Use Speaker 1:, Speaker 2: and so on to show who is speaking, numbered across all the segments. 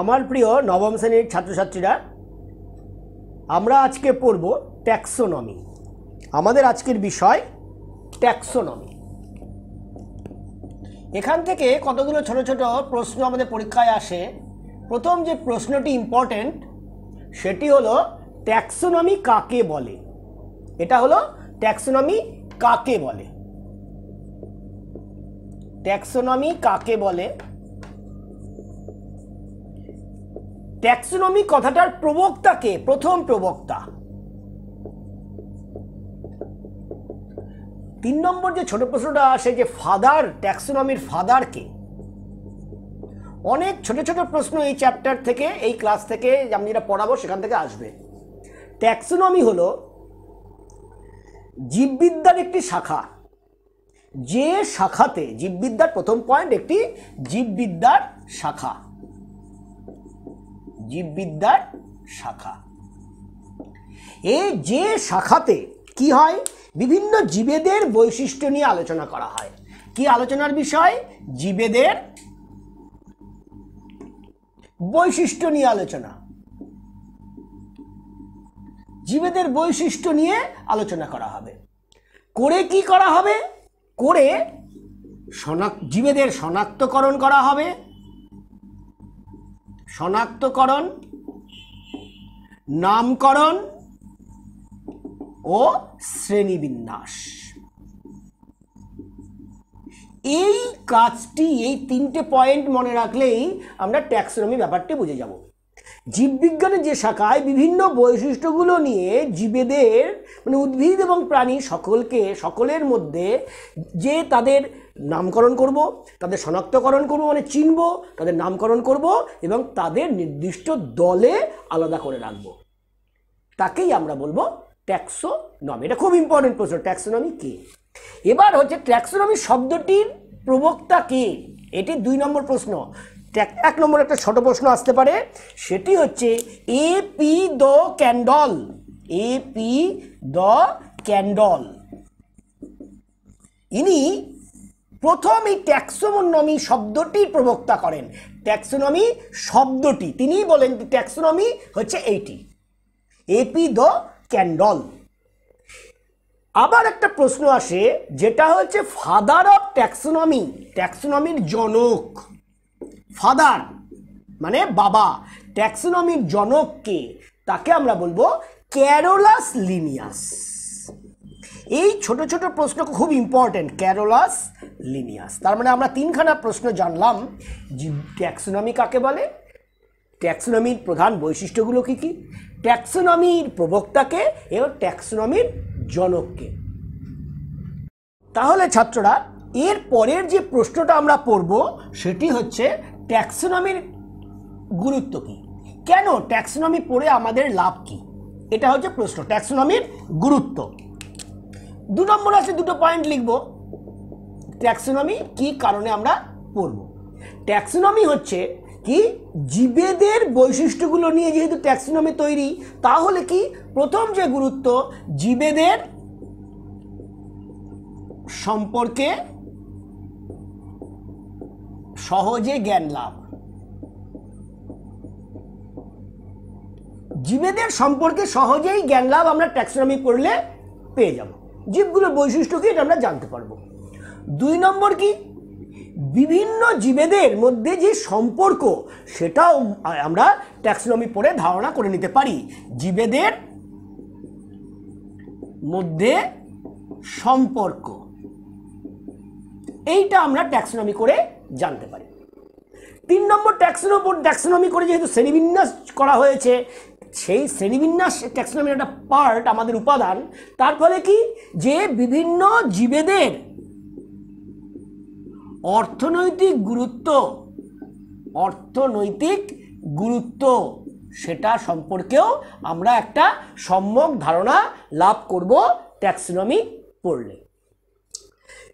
Speaker 1: আমার প্রিয় নবম শ্রেণীর ছাত্রছাত্রীরা আমরা আজকে পড়ব ট্যাক্সোনমি আমাদের আজকের বিষয় ট্যাক্সোনমি এখান থেকে কতগুলো ছোট ছোট প্রশ্ন আমাদের পরীক্ষায় আসে প্রথম যে প্রশ্নটি ইম্পর্টেন্ট সেটি হলো ট্যাক্সোনমি কাকে বলে এটা হলো ট্যাক্সোনমি কাকে বলে ট্যাক্সোনমি কাকে বলে ট্যাক্সোনমি কথাটার প্রবক্তা কে প্রথম প্রবক্তা তিন নম্বর যে ছোট প্রশ্নটা আসে যে ফাদার ট্যাক্সোনমির ফাদার কে অনেক ছোট ছোট প্রশ্ন এই চ্যাপ্টার থেকে এই ক্লাস থেকে আমি যেটা পড়াবো সেখান থেকে আসবে ট্যাক্সোনমি হল জীববিদ্যার একটি শাখা যে শাখাতে জীববিদ্যার প্রথম পয়েন্ট একটি জীববিদ্যার শাখা জীববিদ্যার শাখা এই যে শাখাতে কি হয় বিভিন্ন জীবেদের বৈশিষ্ট্য নিয়ে আলোচনা করা হয় কি আলোচনার বিষয় জীবেদের বৈশিষ্ট্য নিয়ে আলোচনা জীবেদের বৈশিষ্ট্য নিয়ে আলোচনা করা হবে করে কি করা হবে করে শনাক্ত জীবেদের শনাক্তকরণ করা হবে শনাক্তকরণ নামকরণ ও শ্রেণীবিন্যাস এই কাজটি এই তিনটে পয়েন্ট মনে রাখলেই আমরা ট্যাক্সোনমি ব্যাপারটি বুঝে যাব জীববিজ্ঞানের যে শাখায় বিভিন্ন বৈশিষ্ট্যগুলো নিয়ে জীবেদের মানে উদ্ভিদ এবং প্রাণী সকলকে সকলের মধ্যে যে তাদের নামকরণ করব তাদের শনাক্তকরণ করব মানে চিনব তাদের নামকরণ করব এবং তাদের নির্দিষ্ট দলে আলাদা করে রাখব তাকেই আমরা বলবো ট্যাক্সোনমি এটা খুব ইম্পর্টেন্ট প্রশ্ন ট্যাক্সোনমি কে এবার হচ্ছে ট্যাক্সোনমি শব্দটির প্রবক্তা কে এটি দুই নম্বর প্রশ্ন এক নম্বর একটা ছোট প্রশ্ন আসতে পারে সেটি হচ্ছে A P de Candolle A P de Candolle ইনি প্রথম এই ট্যাক্সোনমি শব্দটি প্রবক্তা করেন ট্যাক্সোনমি শব্দটি তিনি বলেন ট্যাক্সোনমি হচ্ছে এইটি এপি দ ক্যান্ডল আবার একটা প্রশ্ন আসে যেটা হচ্ছে ফাদার অফ ট্যাক্সোনমি ট্যাক্সোনমির জনক ফাদার মানে বাবা ট্যাক্সোনমির জনককে তাকে আমরা বলবো ক্যারোলাস লিনিয়াস এই ছোট ছোট প্রশ্ন খুব ইম্পর্টেন্ট ক্যারোলাস লিনিয়াস তার মানে আমরা তিনখানা প্রশ্ন জানলাম ট্যাক্সোনমি কাকে বলে ট্যাক্সোনমির প্রধান বৈশিষ্ট্যগুলো কী কী ট্যাক্সোনমির প্রবক্তাকে এবং ট্যাক্সোনমির জনককে তাহলে ছাত্ররা এর পরের যে প্রশ্নটা আমরা পড়ব সেটি হচ্ছে ট্যাক্সোনমির গুরুত্ব কী কেন ট্যাক্সোনমি পড়ে আমাদের লাভ কী এটা হচ্ছে প্রশ্ন ট্যাক্সোনমির গুরুত্ব দু নম্বর আছে দুটো পয়েন্ট লিখবো ট্যাক্সোনমি কি কারণে আমরা পড়ব ট্যাক্সোনমি হচ্ছে কি জীবেদের বৈশিষ্ট্যগুলো নিয়ে যেহেতু ট্যাক্সোনমি তৈরি তাহলে কি প্রথম যে গুরুত্ব জীবেদের সম্পর্কে সহজে জ্ঞান লাভ জীবেদের সম্পর্কে সহজেই জ্ঞান লাভ আমরা ট্যাক্সোনমি করলে পেয়ে যাব জীবগুলোর বৈশিষ্ট্য কি এটা আমরা জানতে পারবো দুই নম্বর কি বিভিন্ন জীবেদের মধ্যে যে সম্পর্ক সেটাও আমরা ট্যাক্সনমি পড়ে ধারণা করে নিতে পারি জীবেদের মধ্যে সম্পর্ক এইটা আমরা ট্যাক্সনমি করে জানতে পারি তিন নম্বর ট্যাক্সনোপর ট্যাক্সনমি করে যেহেতু শ্রেণীবিন্যাস করা হয়েছে সেই শ্রেণীবিন্যাস ট্যাক্সনমির একটা পার্ট আমাদের উপাদান তার ফলে কি যে বিভিন্ন জীবেদের অর্থনৈতিক গুরুত্ব অর্থনৈতিক গুরুত্ব সেটা সম্পর্কেও আমরা একটা সম্যক ধারণা লাভ করব ট্যাক্সিনমি পড়লে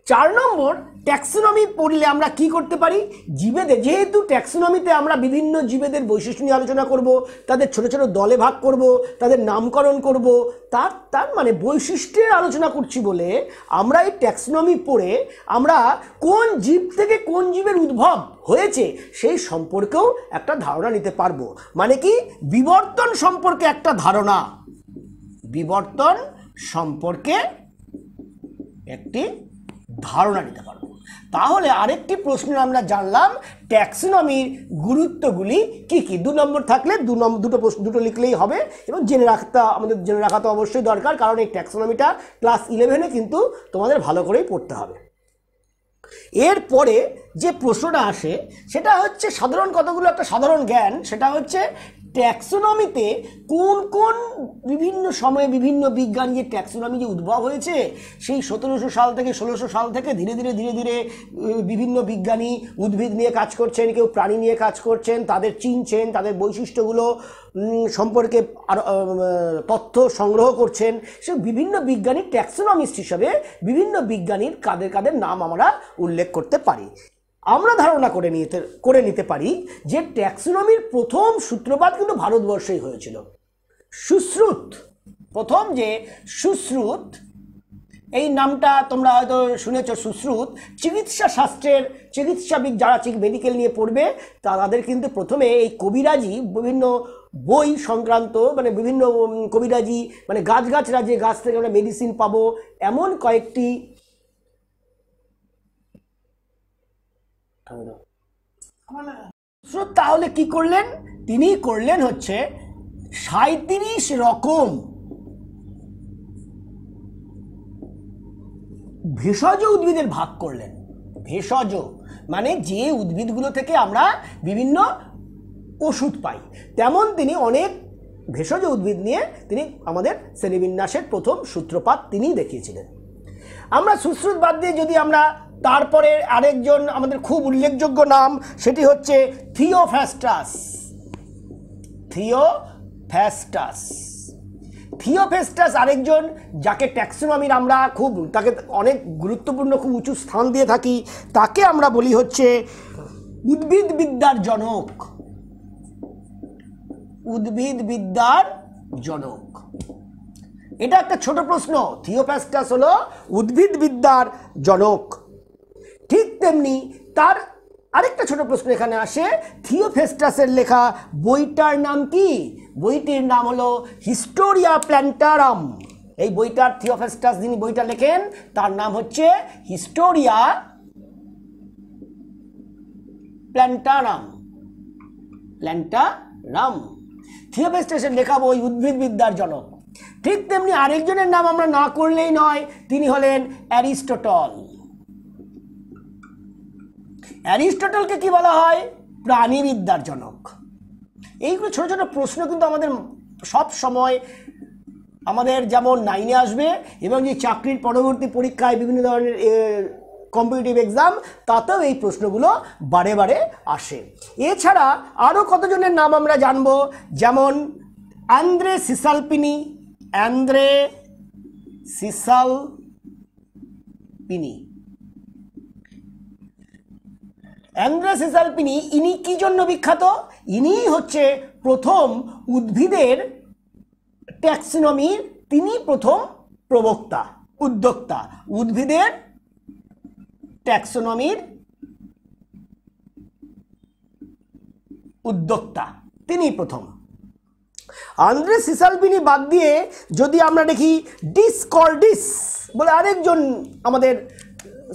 Speaker 1: চার নম্বর ট্যাক্সোনমি পড়লে আমরা কি করতে পারি জীবেদের যেহেতু ট্যাক্সোনমিতে আমরা বিভিন্ন জীবেদের বৈশিষ্ট্য নিয়ে আলোচনা করব তাদের ছোট ছোট দলে ভাগ করব তাদের নামকরণ করব তার তার মানে বৈশিষ্ট্যের আলোচনা করছি বলে আমরা এই ট্যাক্সোনমি পড়ে আমরা কোন জীব থেকে কোন জীবের উদ্ভব হয়েছে সেই সম্পর্কেও একটা ধারণা নিতে পারবো মানে কি বিবর্তন সম্পর্কে একটা ধারণা বিবর্তন সম্পর্কে একটি ধারণা নিতে পারব তাহলে আরেকটি প্রশ্ন আমরা জানলাম ট্যাক্সিনমির গুরুত্বগুলি কি কি দু নম্বর থাকলে দু নম্বর দুটো প্রশ্ন দুটো লিখলেই হবে এবং জেনে রাখতে আমাদের জেনে রাখা তো অবশ্যই দরকার কারণ এই ট্যাক্সিনমিটা ক্লাস ইলেভেনে কিন্তু তোমাদের ভালো করেই পড়তে হবে এরপরে যে প্রশ্নটা আসে সেটা হচ্ছে সাধারণ কতগুলো একটা সাধারণ জ্ঞান সেটা হচ্ছে ট্যাক্সোনমিতে কোন কোন বিভিন্ন সময়ে বিভিন্ন বিজ্ঞান যে ট্যাক্সোনমি যে উদ্ভব হয়েছে সেই সতেরোশো সাল থেকে ষোলোশো সাল থেকে ধীরে ধীরে ধীরে ধীরে বিভিন্ন বিজ্ঞানী উদ্ভিদ নিয়ে কাজ করছেন কেউ প্রাণী নিয়ে কাজ করছেন তাদের চিনছেন তাদের বৈশিষ্ট্যগুলো সম্পর্কে তথ্য সংগ্রহ করছেন সে বিভিন্ন বিজ্ঞানী ট্যাক্সোনমিস্ট হিসাবে বিভিন্ন বিজ্ঞানীর কাদের কাদের নাম আমরা উল্লেখ করতে পারি আমরা ধারণা করে নিতে করে নিতে পারি যে ট্যাক্সোনমির প্রথম সূত্রপাত কিন্তু ভারতবর্ষেই হয়েছিল সুশ্রুত প্রথম যে সুশ্রুত এই নামটা তোমরা হয়তো শুনেছ সুশ্রুত চিকিৎসা শাস্ত্রের চিকিৎসাবিদ যারা মেডিকেল নিয়ে পড়বে তাদের কিন্তু প্রথমে এই কবিরাজি বিভিন্ন বই সংক্রান্ত মানে বিভিন্ন কবিরাজি মানে গাছগাছরা যে গাছ থেকে আমরা মেডিসিন পাবো এমন কয়েকটি তাহলে কি করলেন তিনি করলেন হচ্ছে সাঁত্রিশ রকম ভেষজ উদ্ভিদের ভাগ করলেন ভেষজ মানে যে উদ্ভিদগুলো থেকে আমরা বিভিন্ন ওষুধ পাই তেমন তিনি অনেক ভেষজ উদ্ভিদ নিয়ে তিনি আমাদের শ্রেণীবিন্যাসের প্রথম সূত্রপাত তিনি দেখিয়েছিলেন আমরা সুশ্রুত বাদ দিয়ে যদি আমরা তারপরে আরেকজন আমাদের খুব উল্লেখযোগ্য নাম সেটি হচ্ছে থিওফ্যাস্টাস থিওফ্যাস্টাস থিওফেস্টাস আরেকজন যাকে ট্যাক্সোনমির আমরা খুব তাকে অনেক গুরুত্বপূর্ণ খুব উঁচু স্থান দিয়ে থাকি তাকে আমরা বলি হচ্ছে উদ্ভিদবিদ্যার জনক উদ্ভিদবিদ্যার জনক এটা একটা ছোট প্রশ্ন থিওপ্যাস্টাস হলো উদ্ভিদবিদ্যার জনক ঠিক তেমনি তার আরেকটা ছোট প্রশ্ন এখানে আসে থিওফেস্টাসের লেখা বইটার নাম কি বইটির নাম হলো হিস্টোরিয়া প্ল্যান্টারাম এই বইটার থিওফেস্টাস যিনি বইটা লেখেন তার নাম হচ্ছে হিস্টোরিয়া প্ল্যান্টারাম প্ল্যান্টারাম থিওফেস্টাসের লেখা বই উদ্ভিদবিদ্যার জনক ঠিক তেমনি আরেকজনের নাম আমরা না করলেই নয় তিনি হলেন অ্যারিস্টটল অ্যারিস্টটলকে কি বলা হয় প্রাণীবিদ্যার জনক এইগুলো ছোটো ছোটো প্রশ্ন কিন্তু আমাদের সব সময় আমাদের যেমন নাইনে আসবে এবং যে চাকরির পরবর্তী পরীক্ষায় বিভিন্ন ধরনের কম্পিটিটিভ এক্সাম তাতেও এই প্রশ্নগুলো বারে বারে আসে এছাড়া আরও কতজনের নাম আমরা জানব যেমন Andrea Cesalpino Andrea Cesalpino Andreas Cesalpino ইনি কি জন্য বিখ্যাত ইনিই হচ্ছে প্রথম উদ্ভিদের ট্যাক্সিনমির তিনি প্রথম প্রবক্তা উদ্যোক্তা উদ্ভিদের ট্যাক্সোনমির উদ্যোক্তা তিনি প্রথম আন্দ্রে সিসালবিনি বাদ দিয়ে যদি আমরা দেখি ডিসকর্ডিস বলে আরেকজন আমাদের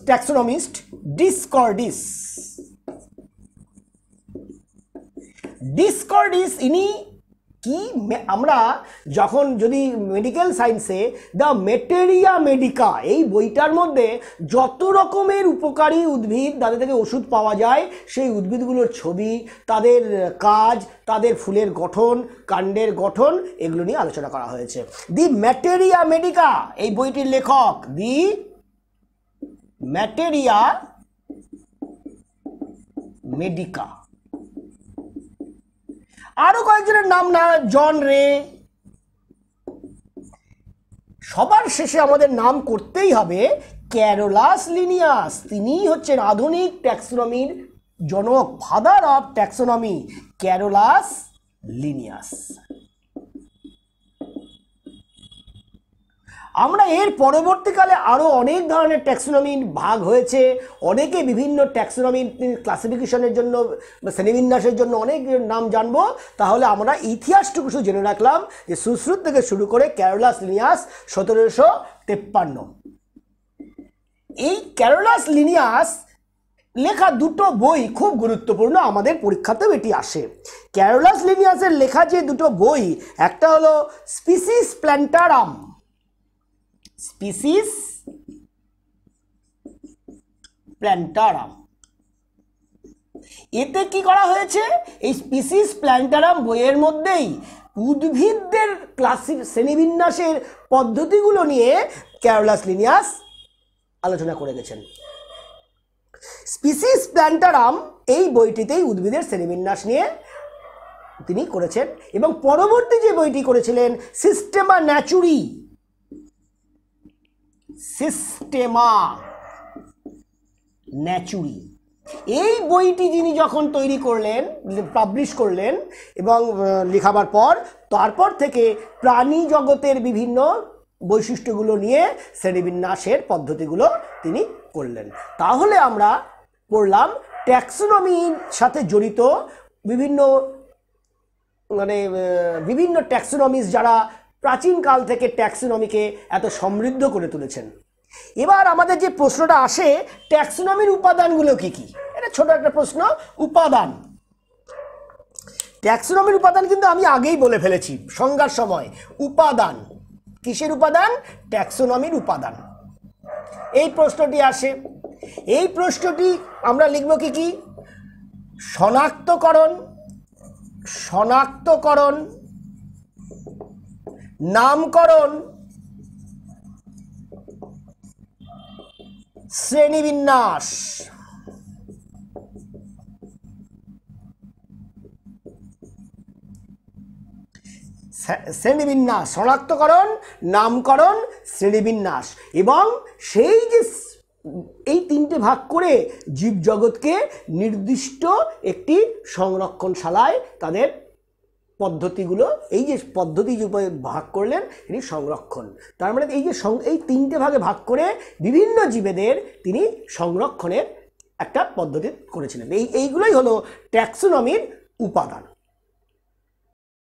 Speaker 1: ট্যাক্সোনমিস্ট ডিসকর্ডিস ডিসকর্ড ইজ ইনি কি আমরা যখন যদি মেডিকেল সায়েন্সে দ্য মেটেরিয়া মেডিকা এই বইটার মধ্যে যত রকমের উপকারী উদ্ভিদ তাদের থেকে ওষুধ পাওয়া যায় সেই উদ্ভিদগুলোর ছবি তাদের কাজ তাদের ফুলের গঠন কাণ্ডের গঠন এগুলো নিয়ে আলোচনা করা হয়েছে দি ম্যাটেরিয়া মেডিকা এই বইটির লেখক দি ম্যাটেরিয়া মেডিকা আরো কয়েকজনের নাম না জন রে সবার শেষে আমাদের নাম করতেই হবে ক্যারোলাস লিনিয়াস তিনি হচ্ছেন আধুনিক ট্যাক্সোনমির জনক father of taxonomy Carolus Linnaeus আমরা এর পরবর্তীকালে আরও অনেক ধরনের ট্যাক্সোনমিন ভাগ হয়েছে অনেকে বিভিন্ন ট্যাক্সোনমিন ক্লাসিফিকেশনের জন্য শ্রেণীবিন্যাসের জন্য অনেক নাম জানবো তাহলে আমরা ইতিহাসটুকু শুধু জেনে রাখলাম যে সুশ্রুত থেকে শুরু করে ক্যারোলাস লিনিয়াস সতেরোশো তেপ্পান্ন এই ক্যারোলাস লিনিয়াস লেখা দুটো বই খুব গুরুত্বপূর্ণ আমাদের পরীক্ষাতেও এটি আসে ক্যারোলাস লিনিয়াসের লেখা যে দুটো বই একটা হলো স্পিসিস প্ল্যান্টারাম species প্ল্যান্টারাম এতে কি করা হয়েছে এই স্পিসিস প্ল্যান্টারাম বইয়ের মধ্যেই উদ্ভিদদের ক্লাসি শ্রেণীবিন্যাসের পদ্ধতিগুলো নিয়ে ক্যারোলাস লিনিয়াস আলোচনা করে গেছেন স্পিসিস প্ল্যান্টারাম এই বইটিতেই উদ্ভিদের শ্রেণীবিন্যাস নিয়ে তিনি করেছেন এবং পরবর্তী যে বইটি করেছিলেন সিস্টেমা ন্যাচুরি সিস্টেমা ন্যাচুরি এই বইটি যিনি যখন তৈরি করলেন পাবলিশ করলেন এবং লেখাবার পর তারপর থেকে প্রাণী জগতের বিভিন্ন বৈশিষ্ট্যগুলো নিয়ে শ্রেণীবিন্যাসের পদ্ধতিগুলো তিনি করলেন তাহলে আমরা পড়লাম ট্যাক্সোনমির সাথে জড়িত বিভিন্ন মানে বিভিন্ন ট্যাক্সোনমিস যারা প্রাচীনকাল থেকে ট্যাক্সোনমিকে এত সমৃদ্ধ করে তুলেছেন এবার আমাদের যে প্রশ্নটা আসে ট্যাক্সোনমির উপাদানগুলো কি কি এটা ছোট একটা প্রশ্ন উপাদান ট্যাক্সোনমির উপাদান কিন্তু আমি আগেই বলে ফেলেছি সংজ্ঞার সময় উপাদান কিসের উপাদান ট্যাক্সোনমির উপাদান এই প্রশ্নটি আসে এই প্রশ্নটি আমরা লিখব কি কি শনাক্তকরণ শনাক্তকরণ নামকরণ শ্রেণীবিন্যাস শ্রেণীবিন্যাস শনাক্তকরণ নামকরণ শ্রেণীবিন্যাস এবং সেই যে এই তিনটে ভাগ করে জীবজগৎকে নির্দিষ্ট একটি সংরক্ষণশালায় তাদের পদ্ধতিগুলো এই যে পদ্ধতি যে ভাগ করলেন তিনি সংরক্ষণ তার মানে এই যে এই তিনটে ভাগে ভাগ করে বিভিন্ন জীবেদের তিনি সংরক্ষণের একটা পদ্ধতি করেছিলেন এই এইগুলোই হলো ট্যাক্সোনমির উপাদান